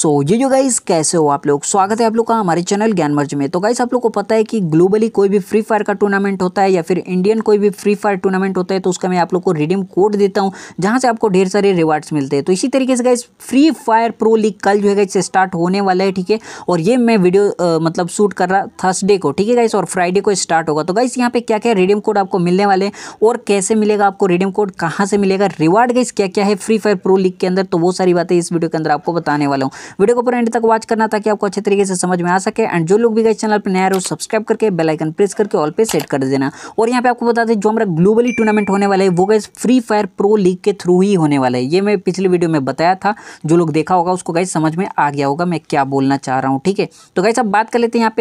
सो ये जो गाइज कैसे हो आप लोग स्वागत है आप लोग का हमारे चैनल ज्ञान मर्ज में तो गाइस आप लोग को पता है कि ग्लोबली कोई भी फ्री फायर का टूर्नामेंट होता है या फिर इंडियन कोई भी फ्री फायर टूर्नामेंट होता है तो उसका मैं आप लोग को रिडीम कोड देता हूँ जहाँ से आपको ढेर सारे रिवार्ड्स मिलते हैं तो इसी तरीके से guys free fire pro league कल जो है गाइज स्टार्ट होने वाला है ठीक है और ये मैं वीडियो आ, मतलब शूट कर रहा थर्सडे को ठीक है गाइस और फ्राइडे को स्टार्ट होगा तो गाइस यहाँ पे क्या क्या रिडीम कोड आपको मिलने वाले हैं और कैसे मिलेगा आपको रिडीम कोड कहाँ से मिलेगा रिवार्ड गाइज क्या क्या है फ्री फायर प्रो लीग के अंदर तो वो सारी बातें इस वीडियो के अंदर आपको बताने वाला हूँ वीडियो को पूरा एंड तक वॉच करना ताकि आपको अच्छे तरीके से समझ में आ सके एंड जो लोग भी गए चैनल पर नया हो सब्सक्राइब करके बेलाइकन प्रेस करके ऑल पे सेट कर देना और यहाँ पे आपको बता दें जो हमारा ग्लोबली टूर्नामेंट होने वाला है वो गए फ्री फायर प्रो लीग के थ्रू ही होने वाला है ये मैं पिछले वीडियो में बताया था जो लोग देखा होगा उसको गाइस समझ में आ गया होगा मैं क्या बोलना चाह रहा हूँ ठीक है तो गाइस आप बात कर लेते हैं यहाँ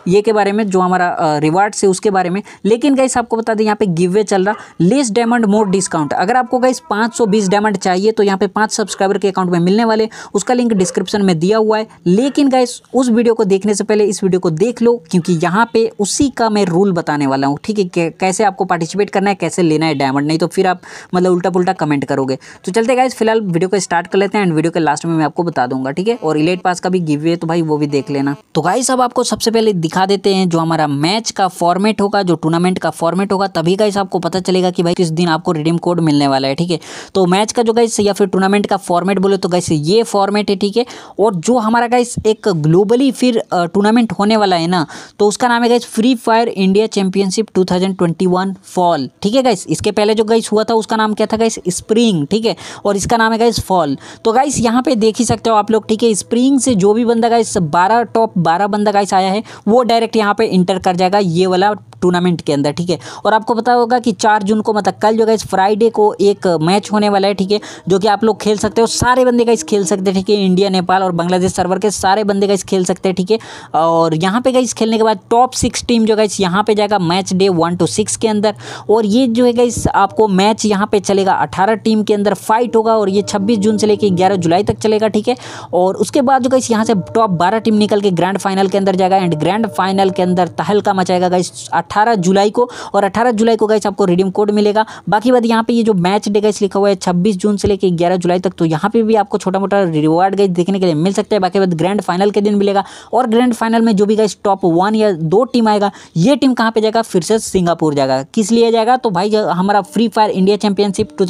पे ये के बारे में जो हमारा रिवार्ड्स है उसके बारे में लेकिन गाइस आपको बता दें यहाँ पे गिव वे चल रहा लेस डायमंड मोर डिस्काउंट अगर आपको गाइस बीस डायमंड चाहिए तो यहाँ पे पाँच सब्सक्राइबर के अकाउंट में मिलने वाले उसका लिंक डिस्क्रिप्शन में दिया हुआ है लेकिन गाइस उस वीडियो को देखने से पहले इस वीडियो को देख लो क्योंकि यहाँ पे उसी का मैं रूल बताने वाला हूँ ठीक है कैसे आपको पार्टिसिपेट करना है कैसे लेना है डायमंड नहीं तो फिर आप मतलब उल्टा पुलटा कमेंट करोगे तो चलते गाइस फिलहाल वीडियो को स्टार्ट कर लेते हैं एंड वीडियो के लास्ट में मैं आपको बता दूंगा ठीक है और इलेट पास का भी गिव है तो भाई वो भी देख लेना तो गाइस अब आपको सबसे पहले दिखा देते हैं जो हमारा मैच का फॉर्मेट होगा जो टूर्नामेंट का फॉर्मेट होगा तभी गाइस आपको पता चलेगा कि भाई किस दिन आपको रिडीम कोड मिलने वाला है ठीक है तो मैच का जो गाइस या फिर टूर्नामेंट का फॉर्मेट बोले तो गाइस ये फॉर्मेट है ठीक ठीक है और जो हमारा गाइस एक ग्लोबली फिर टूर्नामेंट होने वाला है ना तो उसका नाम है guys free fire India championship 2021 fall ठीक है गाइस इसके पहले जो गाइस हुआ था उसका नाम क्या था गाइस स्प्रिंग ठीक है और इसका नाम है गाइस फॉल तो गाइस यहाँ पे देख ही सकते हो आप लोग ठीक है स्प्रिंग से जो भी बंदा गाइस बारह टॉप बारह बंदा गाइस आया है वो डायरेक्ट यहाँ पर इंटर कर जाएगा ये वाला टूर्नामेंट के अंदर ठीक है और आपको पता होगा कि चार जून को मतलब कल जो गाइस फ्राइडे को एक मैच होने वाला है ठीक है जो कि आप लोग खेल सकते हो सारे बंदे गाइस खेल सकते हैं ठीक है इंडिया इंडिया नेपाल और बांग्लादेश सर्वर के सारे बंदे गाइस खेल सकते हैं ठीक है और यहाँ पे गाइस खेलने के बाद टॉप सिक्स टीम जो गाइस यहाँ पे जाएगा match day one two six के अंदर और ये जो है गाइस आपको मैच यहाँ पे चलेगा अठारह टीम के अंदर फाइट होगा और ये छब्बीस जून से लेकर ग्यारह जुलाई तक चलेगा ठीक है और उसके बाद जो गाइस यहाँ से टॉप बारह टीम निकल के ग्रैंड फाइनल के अंदर जाएगा एंड ग्रैंड फाइनल के अंदर तहलका मचाएगा गाइस अठारह जुलाई को और अठारह जुलाई को गाइस आपको रिडीम कोड मिलेगा बाकी बात यहाँ पे ये जो मैच डे गाइस लिखा हुआ है छब्बीस जून से लेकर ग्यारह जुलाई तक तो यहाँ पर भी आपको छोटा मोटा रिवॉर्ड पैकेज देखने के लिए मिल सकते हैं बाकी बाद ग्रैंड फाइनल के दिन मिलेगा और ग्रैंड फाइनल में जो भी गाइस टॉप वन या दो टीम आएगा ये टीम कहाँ पे जाएगा फिर से सिंगापुर जाएगा किस लिए जाएगा तो भाई हमारा free fire India championship two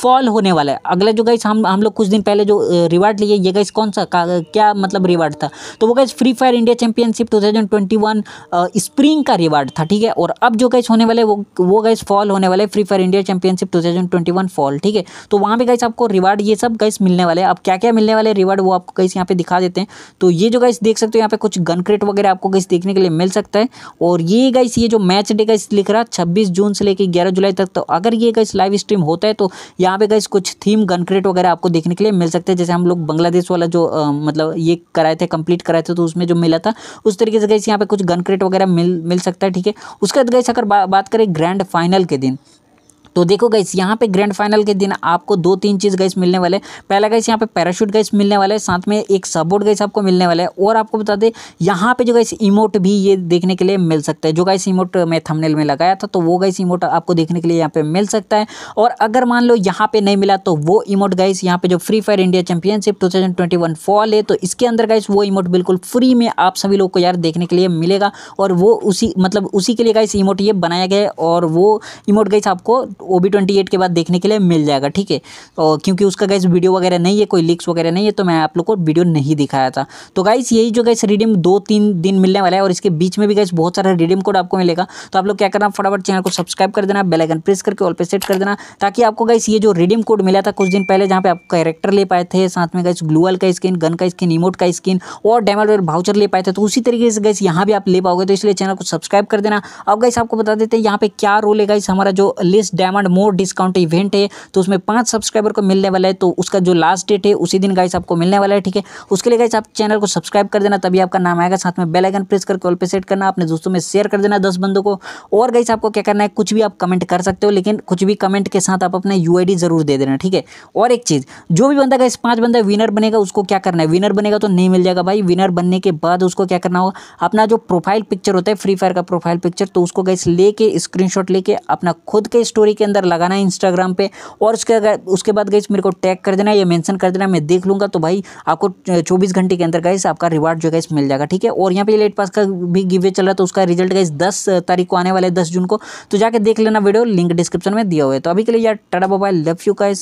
fall होने वाला है अगला जो गाइस हम हम लोग कुछ दिन पहले जो रिवार्ड लिए ये गाइस कौन सा क्या मतलब रिवार्ड था तो वो guys free fire India championship two spring का रिवार्ड था ठीक है और अब जो गाइस होने वाले वो वो गाइस फॉल होने वाले free fire India championship two fall ठीक है तो वहाँ पे गाइस आपको रिवार्ड ये सब गाइस मिलने वाले अब क्या क्या मिलने मिलने वाले रिवार्ड वो आपको गाइस यहाँ पे दिखा देते हैं तो ये जो गाइस देख सकते हो यहाँ पे कुछ गन क्रेट वगैरह आपको कहीं देखने के लिए मिल सकता है और ये गाइस ये जो मैच डे गाइस लिख रहा है छब्बीस जून से लेकर ग्यारह जुलाई तक तो अगर ये गाइस लाइव स्ट्रीम होता है तो यहाँ पे गाइस कुछ थीम गन क्रेट वगैरह आपको देखने के लिए मिल सकता है जैसे हम लोग बांग्लादेश वाला जो मतलब ये कराए थे कंप्लीट कराए थे तो उसमें जो मिला था उस तरीके से गाइस यहाँ पे कुछ गन क्रेट वगैरह मिल मिल सकता है ठीक है उसके बाद गाइस अगर बात करें ग्रैंड फाइनल के दिन तो देखो गाइस यहाँ पे ग्रैंड फाइनल के दिन आपको दो तीन चीज़ गाइस मिलने वाले पहला गैस यहाँ पे पैराशूट गैस मिलने वाला है साथ में एक सपोर्ट गाइस आपको मिलने वाला है और आपको बता दें यहाँ पे जो गैस इमोट भी ये देखने के लिए मिल सकता है जो गाइस इमोट मैं थमनेल में लगाया था तो वो गाइस इमोट आपको देखने के लिए यहाँ पे मिल सकता है और अगर मान लो यहाँ पे नहीं मिला तो वो इमोट गाइस यहाँ पे जो free fire India championship two thousand fall है तो इसके अंदर गाइस वो इमोट बिल्कुल फ्री में आप सभी लोग को यार देखने के लिए मिलेगा और वो उसी मतलब उसी के लिए गाइस इमोट ये बनाया गया है और वो इमोट गाइस आपको ओ बी ट्वेंटी एट के बाद देखने के लिए मिल जाएगा ठीक है और तो क्योंकि उसका गाइस वीडियो वगैरह नहीं है कोई लिक्स वगैरह नहीं है तो मैं आप लोग को वीडियो नहीं दिखाया था तो गाइस यही जो गाइस रिडीम दो तीन दिन मिलने वाला है और इसके बीच में भी गाइस बहुत सारा रिडीम कोड आपको मिलेगा तो आप लोग क्या करना फटाफट चैनल को सब्सक्राइब कर देना बेलाइकन प्रेस करके ऑल पे सेट कर देना ताकि आपको गाइस ये जो रिडीम कोड मिला था कुछ दिन पहले जहाँ पे आप कैरेक्टर ले पाए थे साथ में गाइस ग्लूअल का स्किन गन का स्किन इमोट का स्किन और डैमेज भाउचर ले पाए थे तो उसी तरीके से गाइस यहाँ भी आप ले पाओगे तो इसलिए चैनल को सब्सक्राइब कर देना अब गाइस आपको बता देते हैं यहाँ पे क्या रोल है गाइस हमारा जो लिस्ट डैम डायमंड मोर डिस्काउंट इवेंट है तो उसमें पांच सब्सक्राइबर को मिलने वाला है तो उसका जो लास्ट डेट है उसी दिन गाइस आपको मिलने वाला है ठीक है उसके लिए गाइस आप चैनल को सब्सक्राइब कर देना तभी आपका नाम आएगा साथ में बेलाइकन प्रेस करके ऑल पे सेट करना अपने दोस्तों में शेयर कर देना दस बंदों को और गाइस आपको क्या करना है कुछ भी आप कमेंट कर सकते हो लेकिन कुछ भी कमेंट के साथ आप अपने यू जरूर दे देना ठीक है और एक चीज़ जो भी बंदा गाइस पांच बंदा विनर बनेगा उसको क्या करना है विनर बनेगा तो नहीं मिल जाएगा भाई विनर बनने के बाद उसको क्या करना होगा अपना जो प्रोफाइल पिक्चर होता है फ्री फायर का प्रोफाइल पिक्चर तो उसको गाइस लेके स्क्रीनशॉट लेके अपना खुद के स्टोरी के अंदर लगाना है इंस्टाग्राम पे और उसके अगर उसके बाद गई मेरे को टैग कर देना या मेंशन कर देना मैं देख लूँगा तो भाई आपको चौबीस घंटे के अंदर गई आपका रिवार्ड जो गाइस मिल जाएगा ठीक है और यहाँ पे लेट पास का भी गिवे चल रहा है तो उसका रिजल्ट गई दस तारीख को आने वाले दस जून को तो जाके देख लेना वीडियो लिंक डिस्क्रिप्शन में दिया हुआ है तो अभी के लिए यार टाटा मोबाइल लव यू का